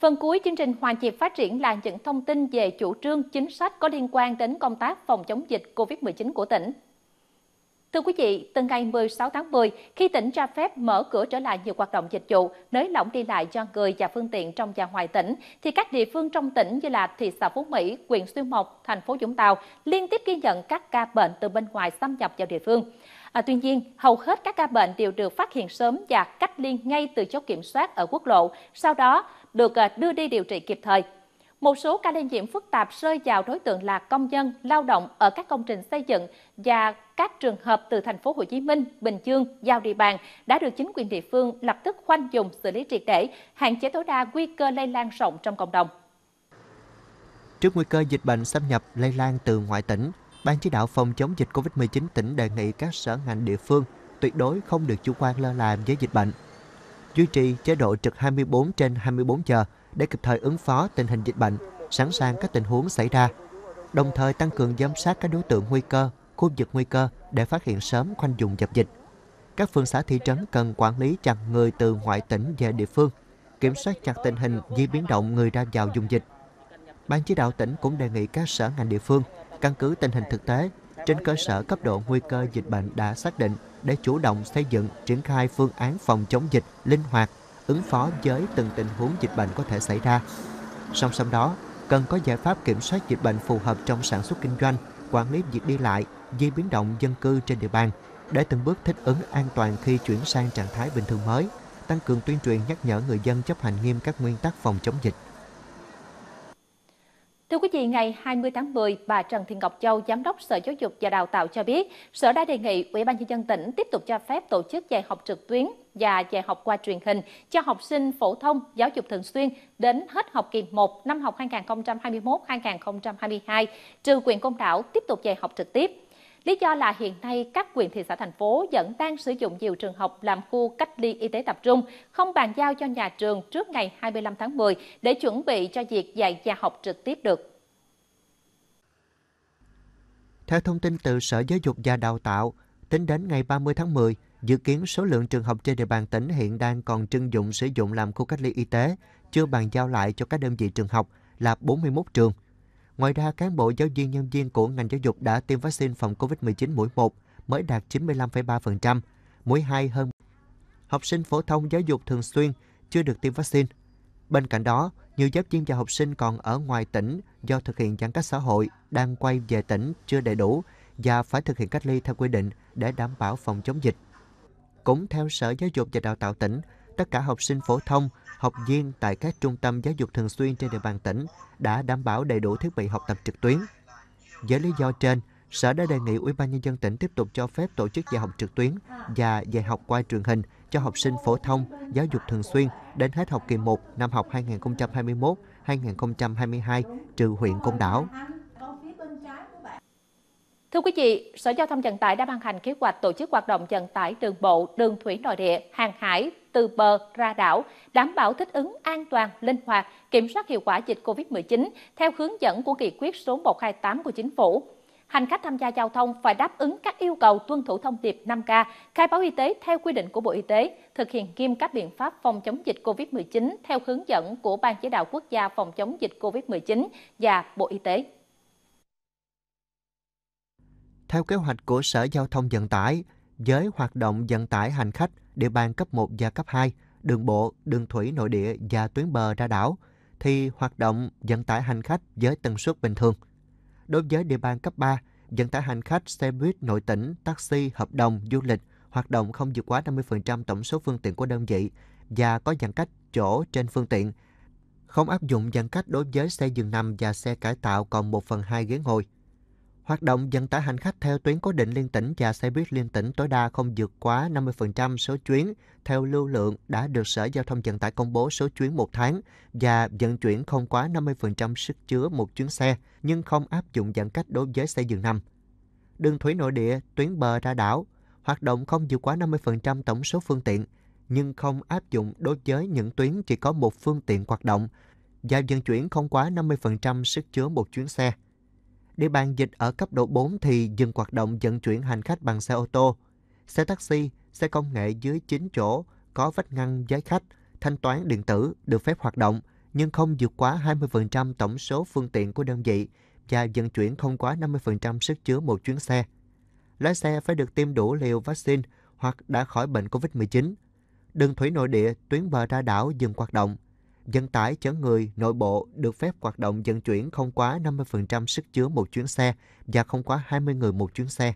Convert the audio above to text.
Phần cuối chương trình Hoàn Diệp Phát triển là những thông tin về chủ trương chính sách có liên quan đến công tác phòng chống dịch COVID-19 của tỉnh. Thưa quý vị, từ ngày 16 tháng 10, khi tỉnh cho phép mở cửa trở lại nhiều hoạt động dịch vụ, nới lỏng đi lại cho người và phương tiện trong và ngoài tỉnh, thì các địa phương trong tỉnh như là thị xã Phú Mỹ, huyện Xuyên Mộc, thành phố Vũng Tàu liên tiếp ghi nhận các ca bệnh từ bên ngoài xâm nhập vào địa phương. À, tuy nhiên, hầu hết các ca bệnh đều được phát hiện sớm và cách ly ngay từ chốt kiểm soát ở quốc lộ. Sau đó, được à, đưa đi điều trị kịp thời. Một số ca lây nhiễm phức tạp rơi vào đối tượng là công dân, lao động ở các công trình xây dựng và các trường hợp từ thành phố Hồ Chí Minh, Bình Dương giao địa bàn đã được chính quyền địa phương lập tức khoanh vùng xử lý triệt để, hạn chế tối đa nguy cơ lây lan rộng trong cộng đồng. Trước nguy cơ dịch bệnh xâm nhập lây lan từ ngoại tỉnh, Ban chỉ đạo phòng chống dịch COVID-19 tỉnh đề nghị các sở ngành địa phương tuyệt đối không được chủ quan lơ là với dịch bệnh, duy trì chế độ trực 24 trên 24 giờ để kịp thời ứng phó tình hình dịch bệnh, sẵn sàng các tình huống xảy ra, đồng thời tăng cường giám sát các đối tượng nguy cơ, khu vực nguy cơ để phát hiện sớm khoanh vùng dập dịch. Các phường xã thị trấn cần quản lý chặt người từ ngoại tỉnh về địa phương, kiểm soát chặt tình hình di biến động người ra vào dùng dịch. Ban chỉ đạo tỉnh cũng đề nghị các sở ngành địa phương căn cứ tình hình thực tế trên cơ sở cấp độ nguy cơ dịch bệnh đã xác định để chủ động xây dựng, triển khai phương án phòng chống dịch linh hoạt, ứng phó với từng tình huống dịch bệnh có thể xảy ra. Song song đó, cần có giải pháp kiểm soát dịch bệnh phù hợp trong sản xuất kinh doanh, quản lý việc đi lại, di biến động dân cư trên địa bàn để từng bước thích ứng an toàn khi chuyển sang trạng thái bình thường mới, tăng cường tuyên truyền nhắc nhở người dân chấp hành nghiêm các nguyên tắc phòng chống dịch. Thưa quý vị, ngày 20 tháng 10, bà Trần Thị Ngọc Châu, Giám đốc Sở Giáo dục và Đào tạo cho biết, Sở đã đề nghị Ủy ban nhân dân tỉnh tiếp tục cho phép tổ chức dạy học trực tuyến và dạy học qua truyền hình cho học sinh phổ thông giáo dục thường xuyên đến hết học kỳ 1 năm học 2021-2022, trừ quyền công đảo tiếp tục dạy học trực tiếp. Lý do là hiện nay các quyền thị xã thành phố vẫn đang sử dụng nhiều trường học làm khu cách ly y tế tập trung, không bàn giao cho nhà trường trước ngày 25 tháng 10 để chuẩn bị cho việc dạy và học trực tiếp được. Theo thông tin từ Sở Giáo dục và Đào tạo, tính đến ngày 30 tháng 10, dự kiến số lượng trường học trên địa bàn tỉnh hiện đang còn trưng dụng sử dụng làm khu cách ly y tế, chưa bàn giao lại cho các đơn vị trường học là 41 trường. Ngoài ra, cán bộ giáo viên nhân viên của ngành giáo dục đã tiêm vaccine phòng COVID-19 mũi 1 mới đạt 95,3%, mũi 2 hơn. Học sinh phổ thông giáo dục thường xuyên chưa được tiêm vaccine. Bên cạnh đó, nhiều giáo viên và học sinh còn ở ngoài tỉnh do thực hiện giãn cách xã hội đang quay về tỉnh chưa đầy đủ và phải thực hiện cách ly theo quy định để đảm bảo phòng chống dịch. Cũng theo Sở Giáo dục và Đào tạo tỉnh, tất cả học sinh phổ thông, học viên tại các trung tâm giáo dục thường xuyên trên địa bàn tỉnh đã đảm bảo đầy đủ thiết bị học tập trực tuyến. Với lý do trên, Sở đã đề nghị Ủy ban nhân dân tỉnh tiếp tục cho phép tổ chức dạy học trực tuyến và dạy học qua truyền hình cho học sinh phổ thông, giáo dục thường xuyên đến hết học kỳ 1 năm học 2021-2022 trừ huyện Côn Đảo. Thưa quý vị, Sở Giao thông Vận tải đã ban hành kế hoạch tổ chức hoạt động vận tải đường bộ, đường thủy nội địa, hàng hải từ bờ ra đảo, đảm bảo thích ứng an toàn, linh hoạt, kiểm soát hiệu quả dịch COVID-19 theo hướng dẫn của nghị quyết số 128 của chính phủ. Hành khách tham gia giao thông phải đáp ứng các yêu cầu tuân thủ thông điệp 5K, khai báo y tế theo quy định của Bộ Y tế, thực hiện nghiêm các biện pháp phòng chống dịch COVID-19 theo hướng dẫn của Ban chỉ đạo quốc gia phòng chống dịch COVID-19 và Bộ Y tế. Theo kế hoạch của Sở Giao thông Vận tải, giới hoạt động vận tải hành khách địa bàn cấp 1 và cấp 2, đường bộ, đường thủy nội địa và tuyến bờ ra đảo, thì hoạt động vận tải hành khách với tần suất bình thường. Đối với địa bàn cấp 3, vận tải hành khách xe buýt nội tỉnh, taxi, hợp đồng, du lịch hoạt động không vượt quá 50% tổng số phương tiện của đơn vị và có giãn cách chỗ trên phương tiện. Không áp dụng giãn cách đối với xe dừng nằm và xe cải tạo còn 1 phần 2 ghế ngồi. Hoạt động vận tải hành khách theo tuyến cố định liên tỉnh và xe buýt liên tỉnh tối đa không vượt quá 50% số chuyến theo lưu lượng đã được Sở Giao thông Vận tải công bố số chuyến một tháng và vận chuyển không quá 50% sức chứa một chuyến xe, nhưng không áp dụng giãn cách đối với xe dường nằm. Đường thủy nội địa, tuyến bờ ra đảo, hoạt động không vượt quá 50% tổng số phương tiện, nhưng không áp dụng đối với những tuyến chỉ có một phương tiện hoạt động và vận chuyển không quá 50% sức chứa một chuyến xe. Địa bàn dịch ở cấp độ 4 thì dừng hoạt động vận chuyển hành khách bằng xe ô tô, xe taxi, xe công nghệ dưới 9 chỗ có vách ngăn giấy khách, thanh toán điện tử được phép hoạt động nhưng không vượt quá 20% tổng số phương tiện của đơn vị và vận chuyển không quá 50% sức chứa một chuyến xe. Lái xe phải được tiêm đủ liều vaccine hoặc đã khỏi bệnh COVID-19. Đường thủy nội địa tuyến bờ ra đảo dừng hoạt động – Dân tải chở người nội bộ được phép hoạt động vận chuyển không quá 50% sức chứa một chuyến xe và không quá 20 người một chuyến xe.